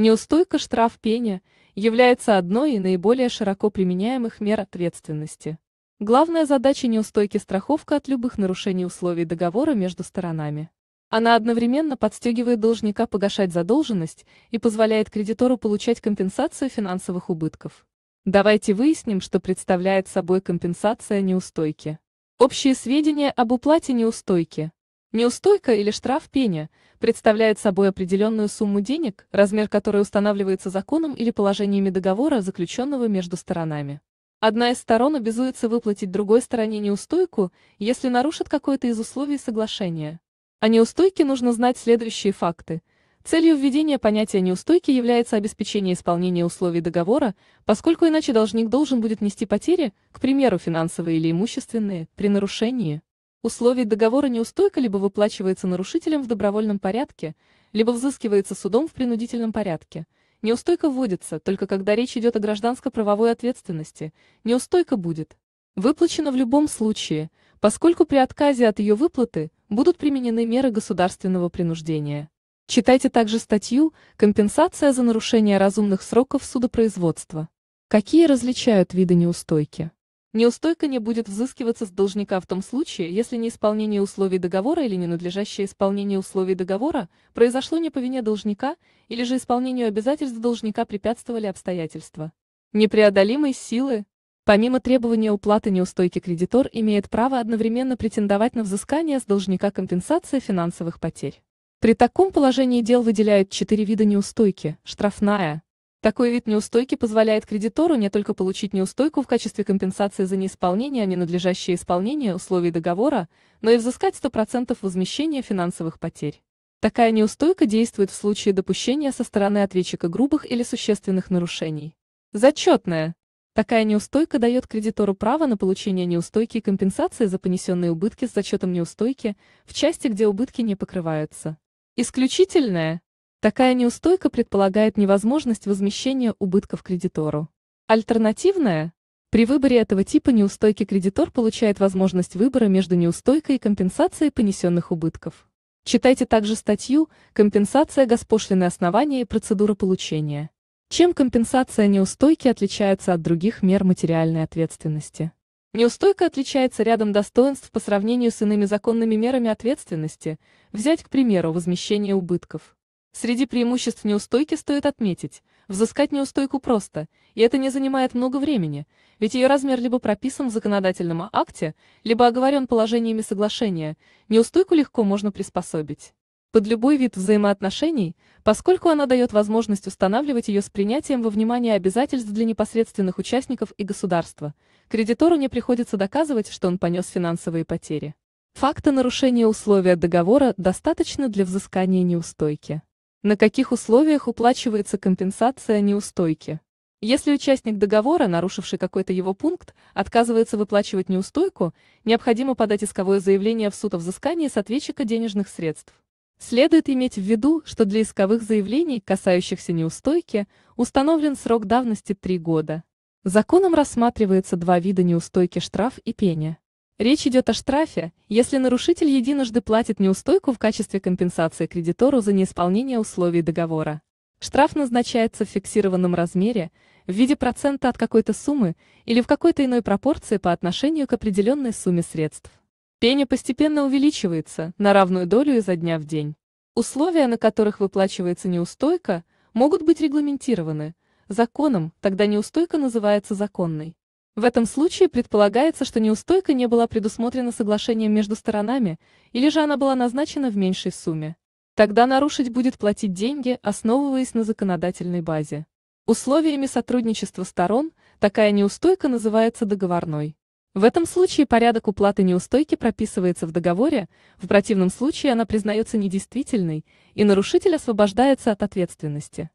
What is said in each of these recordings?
Неустойка штраф пения является одной из наиболее широко применяемых мер ответственности. Главная задача неустойки – страховка от любых нарушений условий договора между сторонами. Она одновременно подстегивает должника погашать задолженность и позволяет кредитору получать компенсацию финансовых убытков. Давайте выясним, что представляет собой компенсация неустойки. Общие сведения об уплате неустойки. Неустойка или штраф пени представляет собой определенную сумму денег, размер которой устанавливается законом или положениями договора, заключенного между сторонами. Одна из сторон обязуется выплатить другой стороне неустойку, если нарушит какое-то из условий соглашения. О неустойке нужно знать следующие факты. Целью введения понятия неустойки является обеспечение исполнения условий договора, поскольку иначе должник должен будет нести потери, к примеру, финансовые или имущественные, при нарушении. Условий договора неустойка либо выплачивается нарушителем в добровольном порядке, либо взыскивается судом в принудительном порядке. Неустойка вводится, только когда речь идет о гражданско-правовой ответственности. Неустойка будет выплачена в любом случае, поскольку при отказе от ее выплаты будут применены меры государственного принуждения. Читайте также статью «Компенсация за нарушение разумных сроков судопроизводства». Какие различают виды неустойки? Неустойка не будет взыскиваться с должника в том случае, если неисполнение условий договора или ненадлежащее исполнение условий договора произошло не по вине должника или же исполнению обязательств должника препятствовали обстоятельства. Непреодолимой силы. Помимо требования уплаты неустойки кредитор имеет право одновременно претендовать на взыскание с должника компенсации финансовых потерь. При таком положении дел выделяют четыре вида неустойки – штрафная, такой вид неустойки позволяет кредитору не только получить неустойку в качестве компенсации за неисполнение, а ненадлежащее исполнение условий договора, но и взыскать 100% возмещения финансовых потерь. Такая неустойка действует в случае допущения со стороны ответчика грубых или существенных нарушений. Зачетная. Такая неустойка дает кредитору право на получение неустойки и компенсации за понесенные убытки с зачетом неустойки в части, где убытки не покрываются. Исключительная. Такая неустойка предполагает невозможность возмещения убытков кредитору. Альтернативная – при выборе этого типа неустойки кредитор получает возможность выбора между неустойкой и компенсацией понесенных убытков. Читайте также статью «Компенсация госпошлины основания и процедура получения». Чем компенсация неустойки отличается от других мер материальной ответственности? Неустойка отличается рядом достоинств по сравнению с иными законными мерами ответственности, взять, к примеру, возмещение убытков – Среди преимуществ неустойки стоит отметить, взыскать неустойку просто, и это не занимает много времени, ведь ее размер либо прописан в законодательном акте, либо оговорен положениями соглашения, неустойку легко можно приспособить. Под любой вид взаимоотношений, поскольку она дает возможность устанавливать ее с принятием во внимание обязательств для непосредственных участников и государства, кредитору не приходится доказывать, что он понес финансовые потери. Факта нарушения условия договора достаточно для взыскания неустойки. На каких условиях уплачивается компенсация неустойки? Если участник договора, нарушивший какой-то его пункт, отказывается выплачивать неустойку, необходимо подать исковое заявление в суд о взыскании с ответчика денежных средств. Следует иметь в виду, что для исковых заявлений, касающихся неустойки, установлен срок давности 3 года. Законом рассматривается два вида неустойки штраф и пеня. Речь идет о штрафе, если нарушитель единожды платит неустойку в качестве компенсации кредитору за неисполнение условий договора. Штраф назначается в фиксированном размере, в виде процента от какой-то суммы или в какой-то иной пропорции по отношению к определенной сумме средств. Пеня постепенно увеличивается на равную долю изо дня в день. Условия, на которых выплачивается неустойка, могут быть регламентированы законом, тогда неустойка называется законной. В этом случае предполагается, что неустойка не была предусмотрена соглашением между сторонами, или же она была назначена в меньшей сумме. Тогда нарушить будет платить деньги, основываясь на законодательной базе. Условиями сотрудничества сторон такая неустойка называется договорной. В этом случае порядок уплаты неустойки прописывается в договоре, в противном случае она признается недействительной, и нарушитель освобождается от ответственности.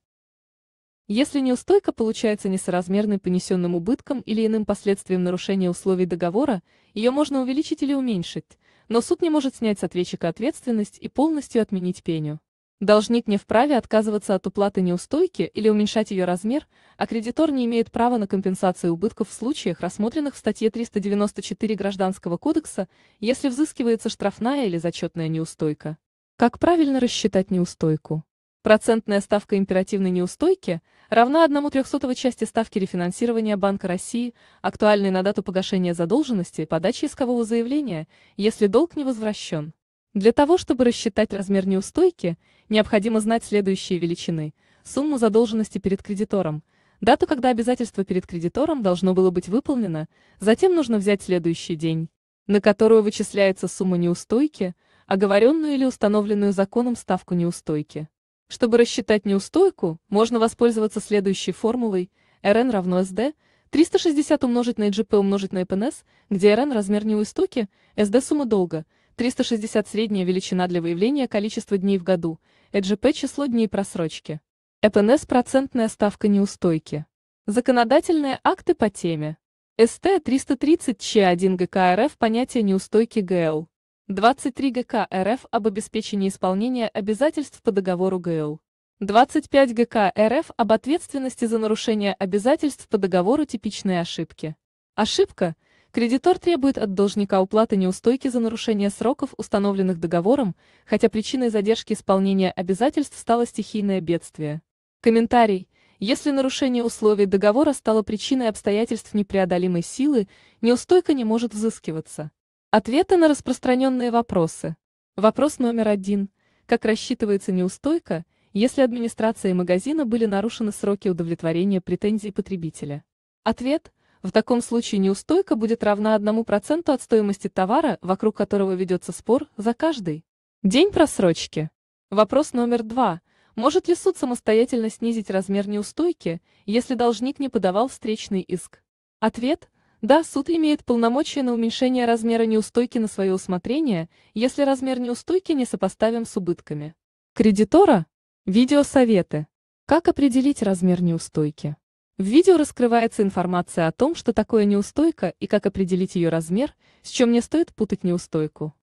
Если неустойка получается несоразмерной понесенным убыткам или иным последствиям нарушения условий договора, ее можно увеличить или уменьшить, но суд не может снять с ответчика ответственность и полностью отменить пеню. Должник не вправе отказываться от уплаты неустойки или уменьшать ее размер, а кредитор не имеет права на компенсацию убытков в случаях, рассмотренных в статье 394 Гражданского кодекса, если взыскивается штрафная или зачетная неустойка. Как правильно рассчитать неустойку? Процентная ставка императивной неустойки равна 1,03 части ставки рефинансирования Банка России, актуальной на дату погашения задолженности и подачи искового заявления, если долг не возвращен. Для того, чтобы рассчитать размер неустойки, необходимо знать следующие величины – сумму задолженности перед кредитором, дату, когда обязательство перед кредитором должно было быть выполнено, затем нужно взять следующий день, на которую вычисляется сумма неустойки, оговоренную или установленную законом ставку неустойки. Чтобы рассчитать неустойку, можно воспользоваться следующей формулой Rn равно SD, 360 умножить на IGP умножить на ЭПНС, где Rn размер неустойки, SD сумма долга, 360 средняя величина для выявления количества дней в году, IGP число дней просрочки. ЭПНС процентная ставка неустойки. Законодательные акты по теме. СТ 330 Ч1 ГК РФ понятие неустойки ГЛ. 23 ГК РФ об обеспечении исполнения обязательств по договору ГЛ. 25 ГК РФ об ответственности за нарушение обязательств по договору типичные ошибки. Ошибка. Кредитор требует от должника уплаты неустойки за нарушение сроков, установленных договором, хотя причиной задержки исполнения обязательств стало стихийное бедствие. Комментарий. Если нарушение условий договора стало причиной обстоятельств непреодолимой силы, неустойка не может взыскиваться. Ответы на распространенные вопросы. Вопрос номер один. Как рассчитывается неустойка, если администрацией магазина были нарушены сроки удовлетворения претензий потребителя? Ответ. В таком случае неустойка будет равна 1% от стоимости товара, вокруг которого ведется спор, за каждый день просрочки. Вопрос номер два. Может ли суд самостоятельно снизить размер неустойки, если должник не подавал встречный иск? Ответ – да, суд имеет полномочия на уменьшение размера неустойки на свое усмотрение, если размер неустойки не сопоставим с убытками. Кредитора? Видеосоветы. Как определить размер неустойки? В видео раскрывается информация о том, что такое неустойка и как определить ее размер, с чем не стоит путать неустойку.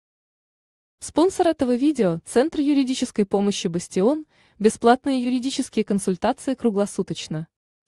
Спонсор этого видео – Центр юридической помощи «Бастион», бесплатные юридические консультации круглосуточно.